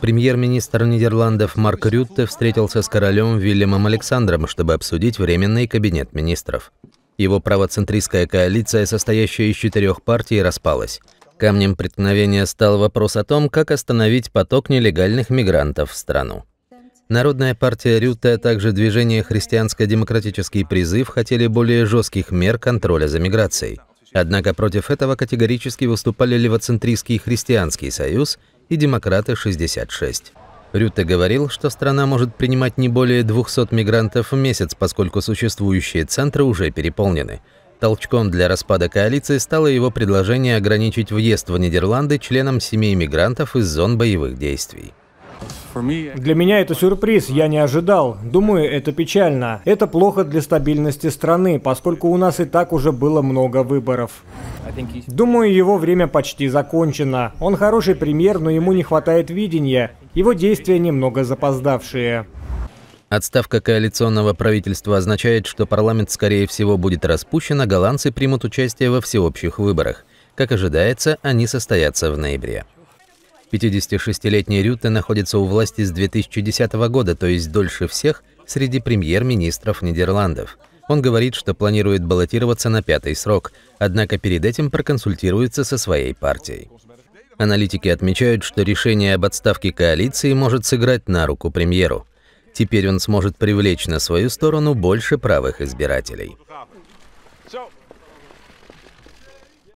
Премьер-министр Нидерландов Марк Рютте встретился с королем Вильямом Александром, чтобы обсудить временный кабинет министров. Его правоцентристская коалиция, состоящая из четырех партий, распалась. Камнем преткновения стал вопрос о том, как остановить поток нелегальных мигрантов в страну. Народная партия Рюта, а также движение «Христианско-демократический призыв» хотели более жестких мер контроля за миграцией. Однако против этого категорически выступали Левоцентрийский христианский союз и демократы 66. Рюте говорил, что страна может принимать не более 200 мигрантов в месяц, поскольку существующие центры уже переполнены. Толчком для распада коалиции стало его предложение ограничить въезд в Нидерланды членам семей мигрантов из зон боевых действий. Для меня это сюрприз, я не ожидал. Думаю, это печально. Это плохо для стабильности страны, поскольку у нас и так уже было много выборов. Думаю, его время почти закончено. Он хороший премьер, но ему не хватает видения. Его действия немного запоздавшие. Отставка коалиционного правительства означает, что парламент, скорее всего, будет распущен, а голландцы примут участие во всеобщих выборах. Как ожидается, они состоятся в ноябре. 56-летний Рюте находится у власти с 2010 года, то есть дольше всех среди премьер-министров Нидерландов. Он говорит, что планирует баллотироваться на пятый срок, однако перед этим проконсультируется со своей партией. Аналитики отмечают, что решение об отставке коалиции может сыграть на руку премьеру. Теперь он сможет привлечь на свою сторону больше правых избирателей.